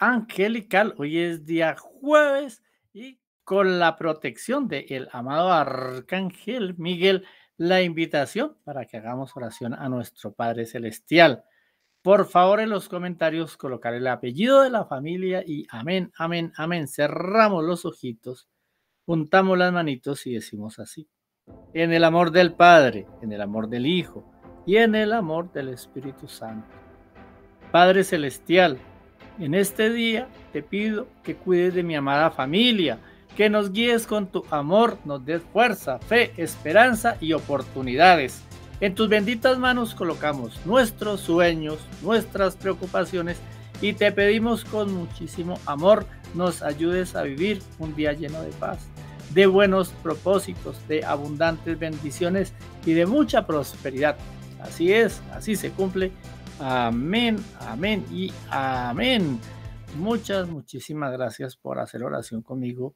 angelical. Hoy es día jueves y con la protección de el amado arcángel Miguel, la invitación para que hagamos oración a nuestro Padre Celestial. Por favor, en los comentarios colocar el apellido de la familia y amén, amén, amén. Cerramos los ojitos, juntamos las manitos y decimos así. En el amor del Padre, en el amor del Hijo y en el amor del Espíritu Santo. Padre Celestial, en este día te pido que cuides de mi amada familia, que nos guíes con tu amor, nos des fuerza, fe, esperanza y oportunidades. En tus benditas manos colocamos nuestros sueños, nuestras preocupaciones y te pedimos con muchísimo amor nos ayudes a vivir un día lleno de paz, de buenos propósitos, de abundantes bendiciones y de mucha prosperidad. Así es, así se cumple Amén, amén y amén. Muchas, muchísimas gracias por hacer oración conmigo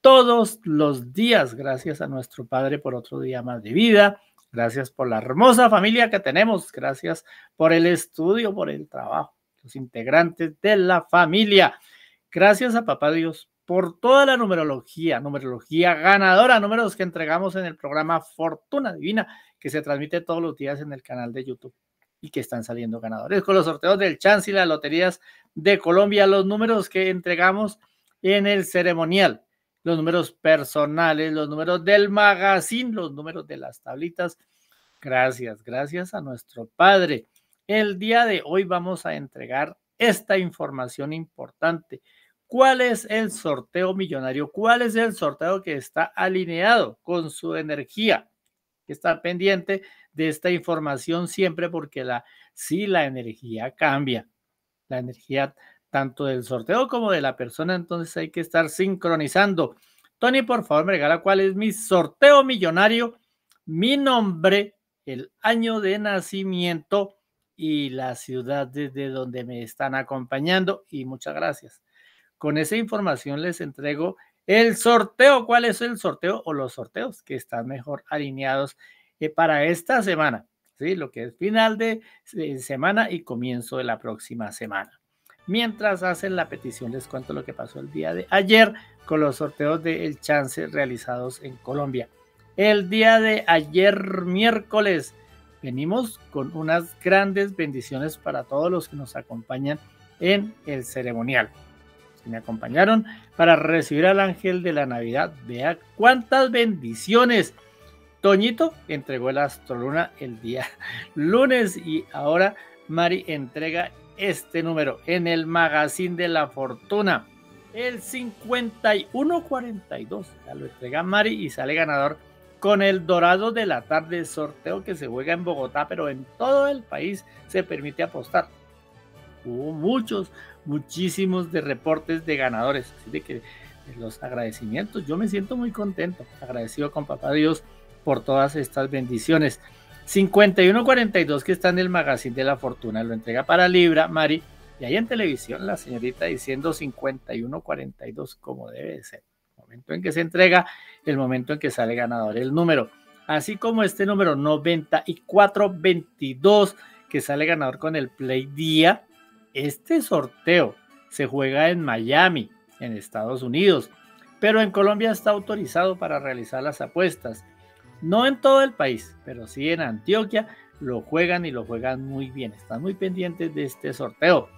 todos los días. Gracias a nuestro Padre por otro día más de vida. Gracias por la hermosa familia que tenemos. Gracias por el estudio, por el trabajo, los integrantes de la familia. Gracias a Papá Dios por toda la numerología, numerología ganadora, números que entregamos en el programa Fortuna Divina, que se transmite todos los días en el canal de YouTube y que están saliendo ganadores. Con los sorteos del Chance y las loterías de Colombia, los números que entregamos en el ceremonial, los números personales, los números del magazine, los números de las tablitas. Gracias, gracias a nuestro Padre. El día de hoy vamos a entregar esta información importante. ¿Cuál es el sorteo millonario? ¿Cuál es el sorteo que está alineado con su energía? que estar pendiente de esta información siempre porque la, sí la energía cambia, la energía tanto del sorteo como de la persona, entonces hay que estar sincronizando. Tony, por favor, me regala cuál es mi sorteo millonario, mi nombre, el año de nacimiento y la ciudad desde donde me están acompañando y muchas gracias. Con esa información les entrego el sorteo, ¿cuál es el sorteo o los sorteos que están mejor alineados eh, para esta semana? ¿sí? Lo que es final de, semana y comienzo de la próxima semana. Mientras hacen la petición, les cuento lo que pasó el día de ayer con los sorteos del El Chance realizados en Colombia. El día de ayer, miércoles, venimos con unas grandes bendiciones para todos los que nos acompañan en el ceremonial me acompañaron para recibir al ángel de la Navidad. Vea cuántas bendiciones. Toñito entregó la astroluna el día lunes y ahora Mari entrega este número en el Magazine de la Fortuna. El 5142. Ya lo entrega Mari y sale ganador con el Dorado de la Tarde, sorteo que se juega en Bogotá, pero en todo el país se permite apostar. Hubo muchos, muchísimos de reportes de ganadores. Así de que los agradecimientos, yo me siento muy contento, agradecido con Papá Dios por todas estas bendiciones. 5142 que está en el Magazine de la Fortuna, lo entrega para Libra, Mari. Y ahí en televisión la señorita diciendo 5142 como debe ser. momento en que se entrega, el momento en que sale ganador el número. Así como este número 9422 que sale ganador con el Play Día, este sorteo se juega en Miami, en Estados Unidos, pero en Colombia está autorizado para realizar las apuestas. No en todo el país, pero sí en Antioquia lo juegan y lo juegan muy bien. Están muy pendientes de este sorteo.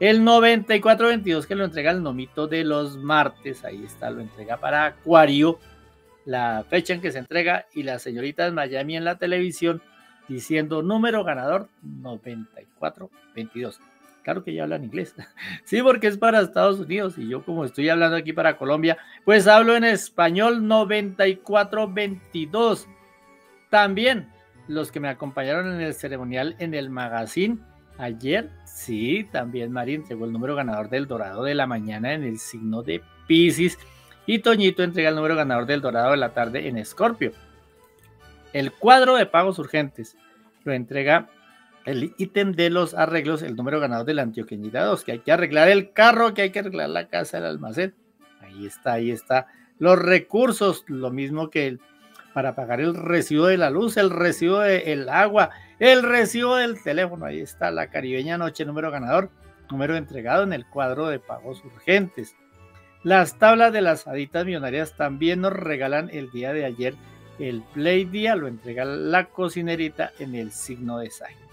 El 9422 que lo entrega el nomito de los martes, ahí está, lo entrega para Acuario, la fecha en que se entrega y la señorita de Miami en la televisión diciendo número ganador 9422. Claro que ya hablan inglés. Sí, porque es para Estados Unidos y yo como estoy hablando aquí para Colombia, pues hablo en español 9422. También los que me acompañaron en el ceremonial en el magazine ayer, sí, también Marín entregó el número ganador del Dorado de la mañana en el signo de Pisces y Toñito entrega el número ganador del Dorado de la tarde en Escorpio. El cuadro de pagos urgentes lo entrega el ítem de los arreglos, el número ganador de la Antioqueñita 2, que hay que arreglar el carro, que hay que arreglar la casa, el almacén. Ahí está, ahí está. Los recursos, lo mismo que para pagar el recibo de la luz, el recibo del agua, el recibo del teléfono. Ahí está la caribeña noche, número ganador, número entregado en el cuadro de pagos urgentes. Las tablas de las aditas millonarias también nos regalan el día de ayer el Play Día, lo entrega la cocinerita en el signo de Sagitario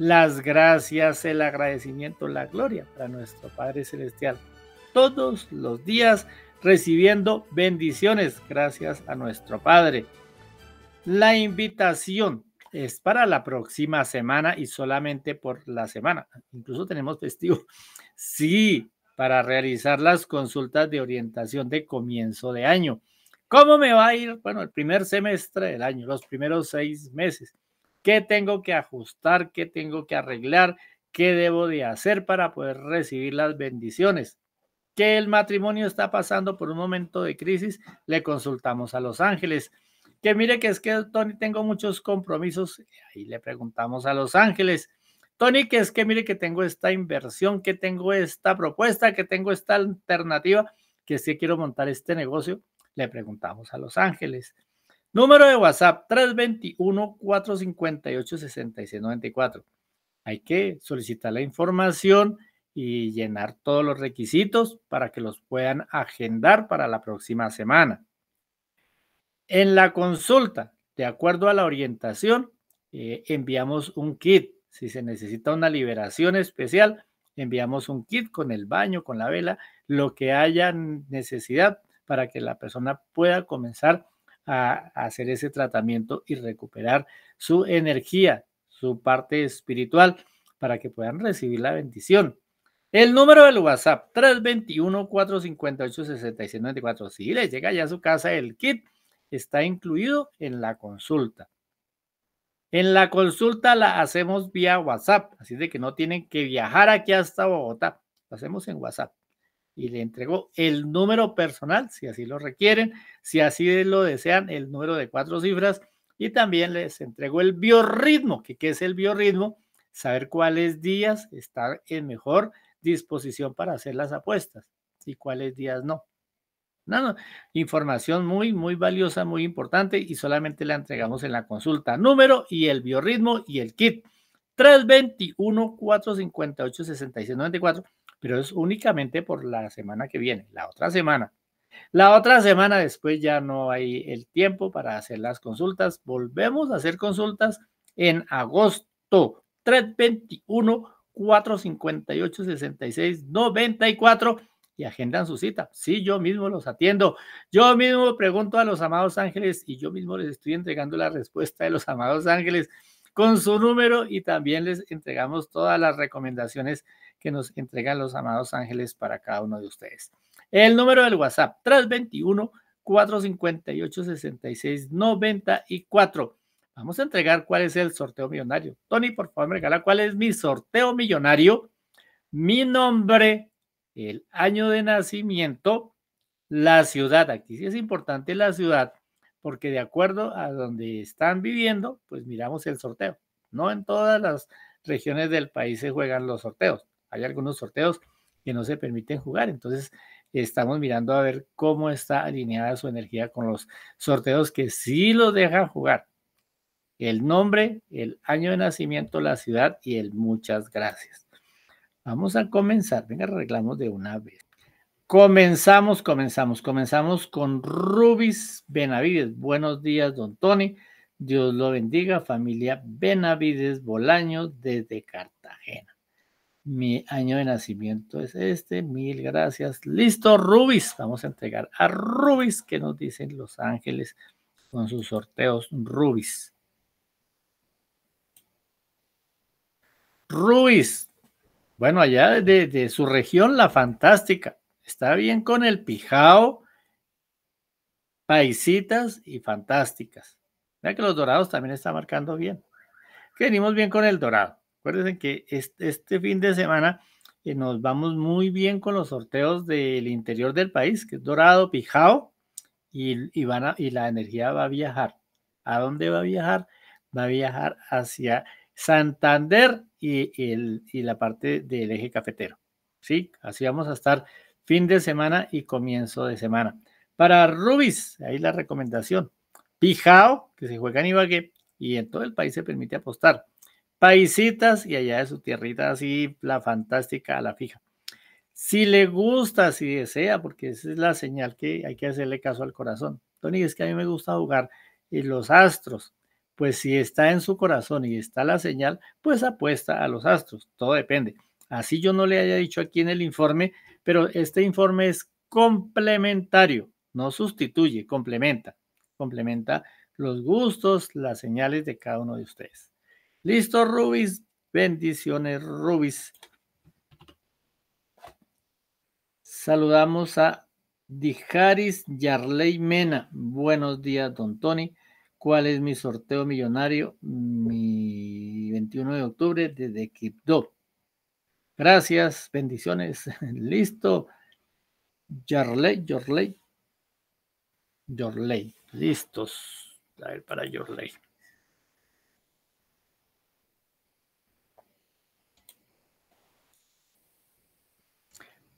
las gracias, el agradecimiento, la gloria para nuestro Padre Celestial. Todos los días recibiendo bendiciones gracias a nuestro Padre. La invitación es para la próxima semana y solamente por la semana. Incluso tenemos festivo. Sí, para realizar las consultas de orientación de comienzo de año. ¿Cómo me va a ir? Bueno, el primer semestre del año, los primeros seis meses qué tengo que ajustar, qué tengo que arreglar, qué debo de hacer para poder recibir las bendiciones. Que el matrimonio está pasando por un momento de crisis, le consultamos a los ángeles. Que mire que es que Tony tengo muchos compromisos, ahí le preguntamos a los ángeles. Tony, que es que mire que tengo esta inversión, que tengo esta propuesta, que tengo esta alternativa, que si quiero montar este negocio, le preguntamos a los ángeles. Número de WhatsApp 321-458-6694. Hay que solicitar la información y llenar todos los requisitos para que los puedan agendar para la próxima semana. En la consulta, de acuerdo a la orientación, eh, enviamos un kit. Si se necesita una liberación especial, enviamos un kit con el baño, con la vela, lo que haya necesidad para que la persona pueda comenzar a hacer ese tratamiento y recuperar su energía, su parte espiritual, para que puedan recibir la bendición. El número del WhatsApp, 321-458-6694. Si les llega ya a su casa el kit, está incluido en la consulta. En la consulta la hacemos vía WhatsApp, así de que no tienen que viajar aquí hasta Bogotá. Lo hacemos en WhatsApp y le entregó el número personal, si así lo requieren, si así lo desean, el número de cuatro cifras y también les entregó el biorritmo, que qué es el biorritmo, saber cuáles días estar en mejor disposición para hacer las apuestas y cuáles días no. nada, información muy, muy valiosa, muy importante y solamente la entregamos en la consulta. Número y el biorritmo y el kit. 321-458-6694 pero es únicamente por la semana que viene, la otra semana. La otra semana después ya no hay el tiempo para hacer las consultas. Volvemos a hacer consultas en agosto 321 458 66 94 y agendan su cita. Sí, yo mismo los atiendo. Yo mismo pregunto a los amados ángeles y yo mismo les estoy entregando la respuesta de los amados ángeles con su número y también les entregamos todas las recomendaciones que nos entregan los amados ángeles para cada uno de ustedes. El número del WhatsApp, 321 458 66 94. Vamos a entregar cuál es el sorteo millonario. Tony, por favor, me regala cuál es mi sorteo millonario, mi nombre, el año de nacimiento, la ciudad. Aquí sí es importante la ciudad, porque de acuerdo a donde están viviendo, pues miramos el sorteo. No en todas las regiones del país se juegan los sorteos hay algunos sorteos que no se permiten jugar. Entonces, estamos mirando a ver cómo está alineada su energía con los sorteos que sí lo dejan jugar. El nombre, el año de nacimiento, la ciudad y el muchas gracias. Vamos a comenzar. Venga, arreglamos de una vez. Comenzamos, comenzamos, comenzamos con Rubis Benavides. Buenos días, don Tony. Dios lo bendiga, familia Benavides Bolaño, desde Cartagena. Mi año de nacimiento es este. Mil gracias. Listo, Rubis. Vamos a entregar a Rubis que nos dicen Los Ángeles con sus sorteos. Rubis. Rubis. Bueno, allá de, su región, la fantástica. Está bien con el pijao, paisitas y fantásticas. Mira que los dorados también está marcando bien. venimos bien con el dorado. Acuérdense que este, fin de semana eh, nos vamos muy bien con los sorteos del interior del país, que es Dorado, Pijao, y, y la energía va a viajar. ¿A dónde va a viajar? Va a viajar hacia Santander y, el, y la parte del eje cafetero. ¿Sí? Así vamos a estar fin de semana y comienzo de semana. Para Rubis, ahí la recomendación. Pijao, que se juega en Ibagué y en todo el país se permite apostar paisitas y allá de su tierrita así, la fantástica a la fija. Si le gusta, si desea, porque esa es la señal que hay que hacerle caso al corazón. Tony, es que a mí me gusta jugar y eh, los astros. Pues si está en su corazón y está la señal, pues apuesta a los astros. Todo depende. Así yo no le haya dicho aquí en el informe, pero este informe es complementario, no sustituye, complementa. Complementa los gustos, las señales de cada uno de ustedes. Listo, Rubis. Bendiciones, Rubis. Saludamos a Dijaris Yarley Mena. Buenos días, don Tony. ¿Cuál es mi sorteo millonario? Mi 21 de octubre desde Quibdó. Gracias, bendiciones. Listo. Yarley, Yorley. Yorley. Listos. A ver, para Yorley.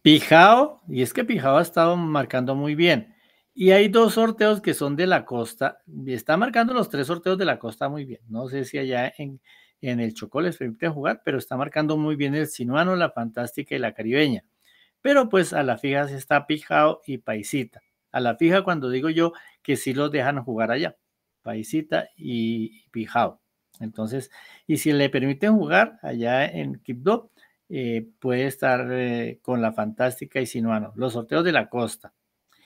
Pijao, y es que Pijao ha estado marcando muy bien. Y hay dos sorteos que son de la costa. y Está marcando los tres sorteos de la costa muy bien. No sé si allá en, el Chocó les permite jugar, pero está marcando muy bien el Sinuano, la Fantástica y la Caribeña. Pero pues a la fija se está Pijao y Paisita. A la fija cuando digo yo que sí los dejan jugar allá. Paisita y Pijao. Entonces, y si le permiten jugar allá en Quibdó, eh, puede estar eh, con la fantástica y sinuano. Los sorteos de la costa.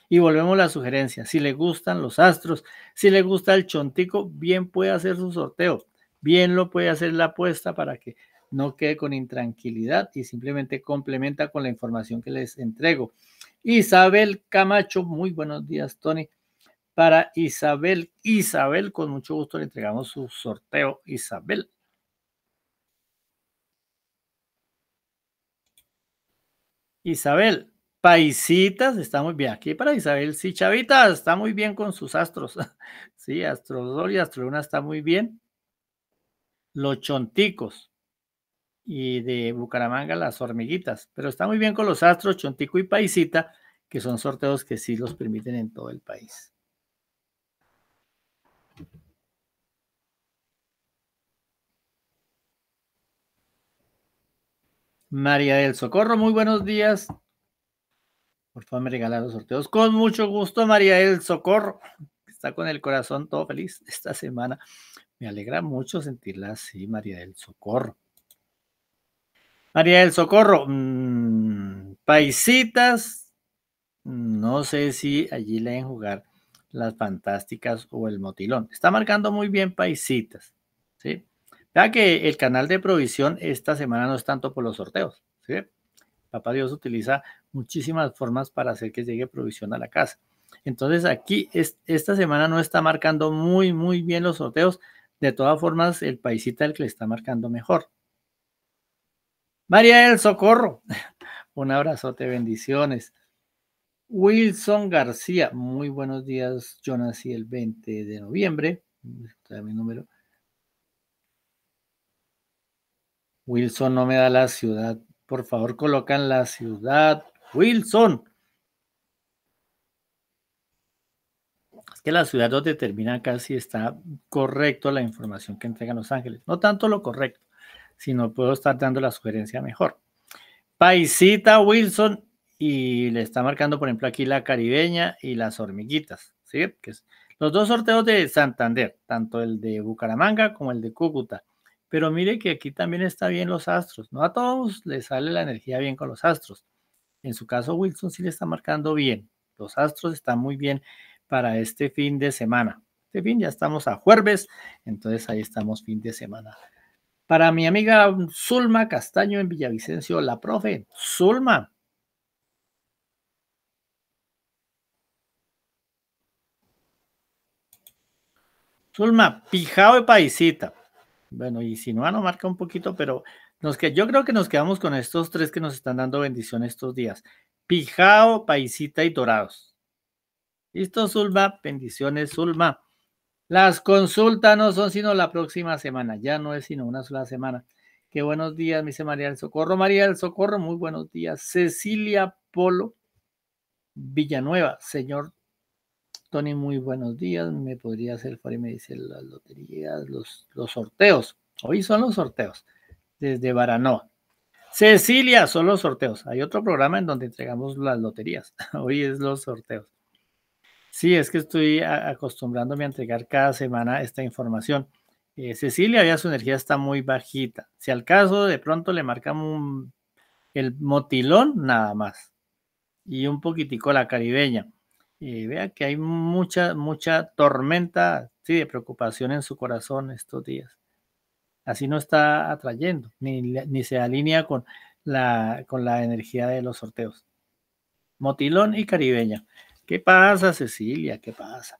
Y volvemos a la sugerencia. Si le gustan los astros, si le gusta el chontico, bien puede hacer su sorteo. Bien lo puede hacer la apuesta para que no quede con intranquilidad y simplemente complementa con la información que les entrego. Isabel Camacho, muy buenos días, Tony. Para Isabel, Isabel, con mucho gusto le entregamos su sorteo, Isabel. Isabel, paisitas, está muy bien. Aquí para Isabel, sí, Chavita, está muy bien con sus astros. sí, Astrodor y astro Astroluna está muy bien. Los chonticos y de Bucaramanga las hormiguitas, pero está muy bien con los astros, chontico y paisita, que son sorteos que sí los permiten en todo el país. María del Socorro, muy buenos días. Por favor, me regalar los sorteos. Con mucho gusto, María del Socorro. Está con el corazón todo feliz esta semana. Me alegra mucho sentirla así, María del Socorro. María del Socorro, mm, paisitas. No sé si allí le jugar las fantásticas o el motilón. Está marcando muy bien paisitas. ¿sí? Ya que el canal de provisión esta semana no es tanto por los sorteos. ¿sí? Papá Dios utiliza muchísimas formas para hacer que llegue provisión a la casa. Entonces aquí es, esta semana no está marcando muy, muy bien los sorteos. De todas formas, el paisita es el que le está marcando mejor. María del Socorro, un abrazote, bendiciones. Wilson García, muy buenos días, Yo nací el 20 de noviembre, mi número. Wilson no me da la ciudad. Por favor, colocan la ciudad. Wilson. Es que la ciudad nos determina casi si está correcto la información que entregan Los Ángeles. No tanto lo correcto, sino puedo estar dando la sugerencia mejor. Paisita Wilson y le está marcando, por ejemplo, aquí la caribeña y las hormiguitas. ¿sí? Que los dos sorteos de Santander, tanto el de Bucaramanga como el de Cúcuta. Pero mire que aquí también está bien los astros. No a todos les sale la energía bien con los astros. En su caso, Wilson sí le está marcando bien. Los astros están muy bien para este fin de semana. Este fin ya estamos a jueves, entonces ahí estamos fin de semana. Para mi amiga Zulma Castaño en Villavicencio, la profe. Zulma, Zulma, pijao de paisita. Bueno, y ah, no marca un poquito, pero nos que, yo creo que nos quedamos con estos tres que nos están dando bendiciones estos días. Pijao, Paisita y Dorados. Listo, Zulma. Bendiciones, Zulma. Las consultas no son sino la próxima semana. Ya no es sino una sola semana. Qué buenos días, dice María del Socorro. María del Socorro, muy buenos días. Cecilia Polo Villanueva, señor Tony, muy buenos días. ¿Me podría hacer el me dice las loterías, los, los sorteos? Hoy son los sorteos desde Baranoa. Cecilia, son los sorteos. Hay otro programa en donde entregamos las loterías. Hoy es los sorteos. Sí, es que estoy acostumbrándome a entregar cada semana esta información. Eh, Cecilia, ya su energía está muy bajita. Si al caso de pronto le marcamos el motilón, nada más. Y un poquitico la caribeña. Y vea que hay mucha, mucha tormenta, sí, de preocupación en su corazón estos días. Así no está atrayendo, ni, se alinea con la, con la energía de los sorteos. Motilón y caribeña. ¿Qué pasa, Cecilia? ¿Qué pasa?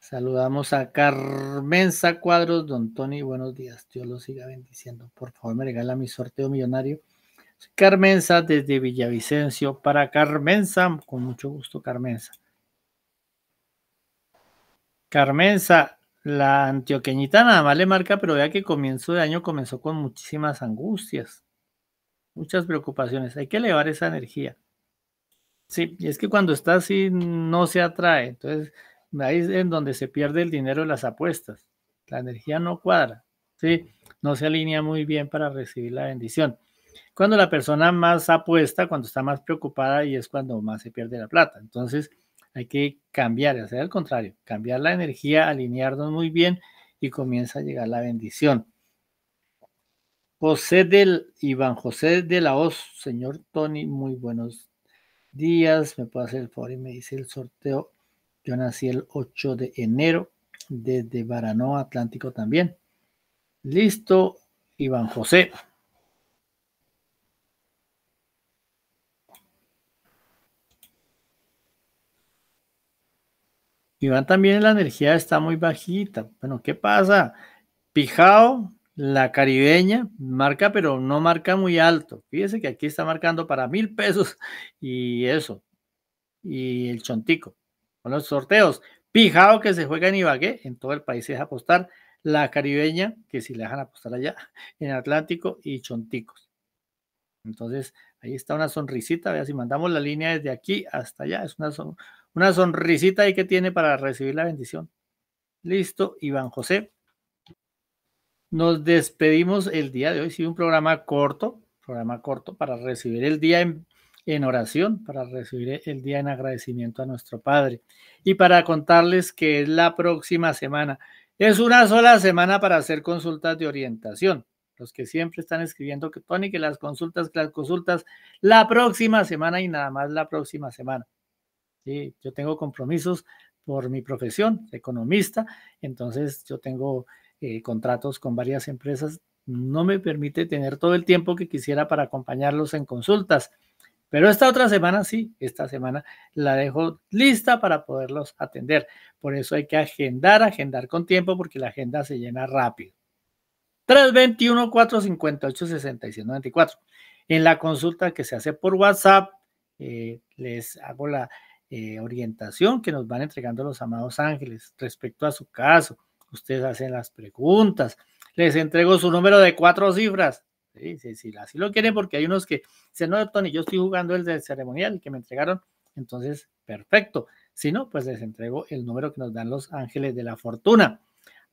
Saludamos a Carmenza Cuadros, don Tony, buenos días. Dios los siga bendiciendo. Por favor, me regala mi sorteo millonario Carmenza desde Villavicencio. Para Carmenza, con mucho gusto, Carmenza. Carmenza, la antioqueñita nada más le marca, pero vea que comienzo de año comenzó con muchísimas angustias, muchas preocupaciones. Hay que elevar esa energía. Sí, y es que cuando está así no se atrae. Entonces, ahí es en donde se pierde el dinero de las apuestas. La energía no cuadra, ¿sí? No se alinea muy bien para recibir la bendición cuando la persona más apuesta, cuando está más preocupada y es cuando más se pierde la plata. Entonces hay que cambiar, hacer al contrario, cambiar la energía, alinearnos muy bien y comienza a llegar la bendición. José del Iván José de la OZ señor Tony, muy buenos días. Me puede hacer el favor y me dice el sorteo. Yo nací el 8 de enero desde Baranoa, Atlántico también. Listo, Iván José. Iván también la energía está muy bajita. Bueno, ¿qué pasa? Pijao, la caribeña, marca, pero no marca muy alto. Fíjese que aquí está marcando para mil pesos y eso. Y el chontico. Con los sorteos. Pijao que se juega en Ibagué, en todo el país es apostar. La caribeña, que si le dejan apostar allá, en Atlántico y chonticos. Entonces, Ahí está una sonrisita, vea si mandamos la línea desde aquí hasta allá, es una, una sonrisita ahí que tiene para recibir la bendición. Listo, Iván José. Nos despedimos el día de hoy, sí, un programa corto, programa corto para recibir el día en, en oración, para recibir el día en agradecimiento a nuestro Padre y para contarles que es la próxima semana. Es una sola semana para hacer consultas de orientación los que siempre están escribiendo que Tony, que las consultas, que las consultas, la próxima semana y nada más la próxima semana. yo tengo compromisos por mi profesión, economista, entonces yo tengo eh, contratos con varias empresas, no me permite tener todo el tiempo que quisiera para acompañarlos en consultas. Pero esta otra semana sí, esta semana la dejo lista para poderlos atender. Por eso hay que agendar, agendar con tiempo, porque la agenda se llena rápido. 321 458 6794 En la consulta que se hace por WhatsApp, eh, les hago la eh, orientación que nos van entregando los amados ángeles respecto a su caso. Ustedes hacen las preguntas. Les entrego su número de cuatro cifras. si así lo quieren porque hay unos que se no, y yo estoy jugando el de ceremonial, que me entregaron. Entonces, perfecto. Si no, pues les entrego el número que nos dan los ángeles de la fortuna.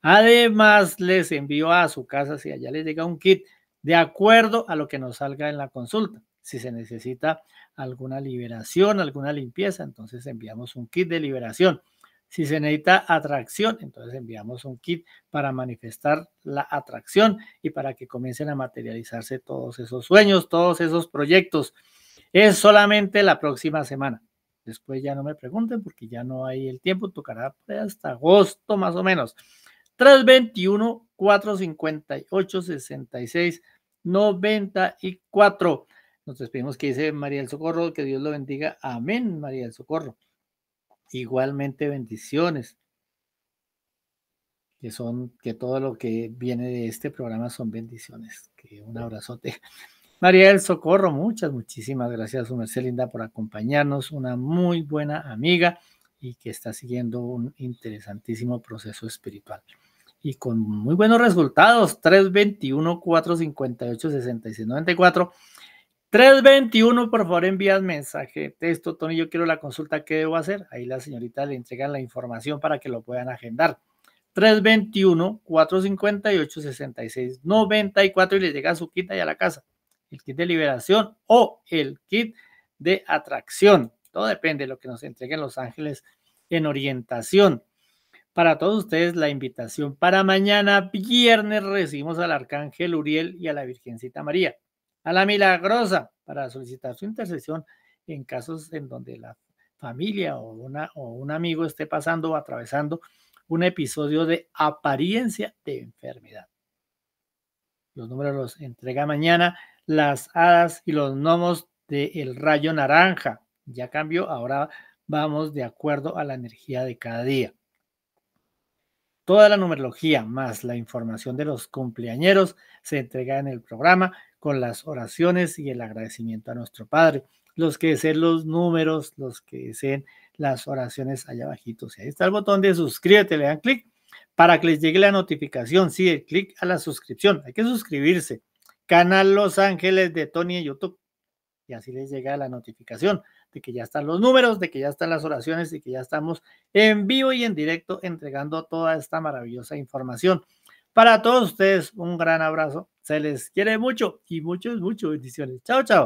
Además, les envío a su casa, si allá les llega un kit, de acuerdo a lo que nos salga en la consulta. Si se necesita alguna liberación, alguna limpieza, entonces enviamos un kit de liberación. Si se necesita atracción, entonces enviamos un kit para manifestar la atracción y para que comiencen a materializarse todos esos sueños, todos esos proyectos. Es solamente la próxima semana. Después ya no me pregunten porque ya no hay el tiempo, tocará hasta agosto más o menos. 321 458 66 cuatro Nos despedimos que dice María del Socorro, que Dios lo bendiga. Amén, María del Socorro. Igualmente bendiciones. Que son, que todo lo que viene de este programa son bendiciones. Que un abrazote. María del Socorro, muchas, muchísimas gracias, su merced linda, por acompañarnos. Una muy buena amiga y que está siguiendo un interesantísimo proceso espiritual y con muy buenos resultados, 321 458 6694 321, por favor, envías mensaje, texto, Tony, yo quiero la consulta, ¿qué debo hacer? Ahí la señorita le entrega la información para que lo puedan agendar. 321-458-6694 y le llega su kit allá a la casa. El kit de liberación o el kit de atracción. Todo depende de lo que nos entreguen Los Ángeles en orientación para todos ustedes la invitación para mañana viernes recibimos al arcángel Uriel y a la Virgencita María, a la milagrosa para solicitar su intercesión en casos en donde la familia o, una, o un amigo esté pasando o atravesando un episodio de apariencia de enfermedad. Los números los entrega mañana las hadas y los gnomos del rayo naranja. Ya cambió, ahora vamos de acuerdo a la energía de cada día. Toda la numerología más la información de los cumpleañeros se entrega en el programa con las oraciones y el agradecimiento a nuestro Padre. Los que deseen los números, los que deseen las oraciones allá abajito. Si ahí está el botón de suscríbete, le dan clic para que les llegue la notificación. Sí, clic a la suscripción. Hay que suscribirse. Canal Los Ángeles de Tony en YouTube. Y así les llega la notificación de que ya están los números, de que ya están las oraciones y que ya estamos en vivo y en directo entregando toda esta maravillosa información. Para todos ustedes, un gran abrazo. Se les quiere mucho y muchos, muchos bendiciones. Chao, chao.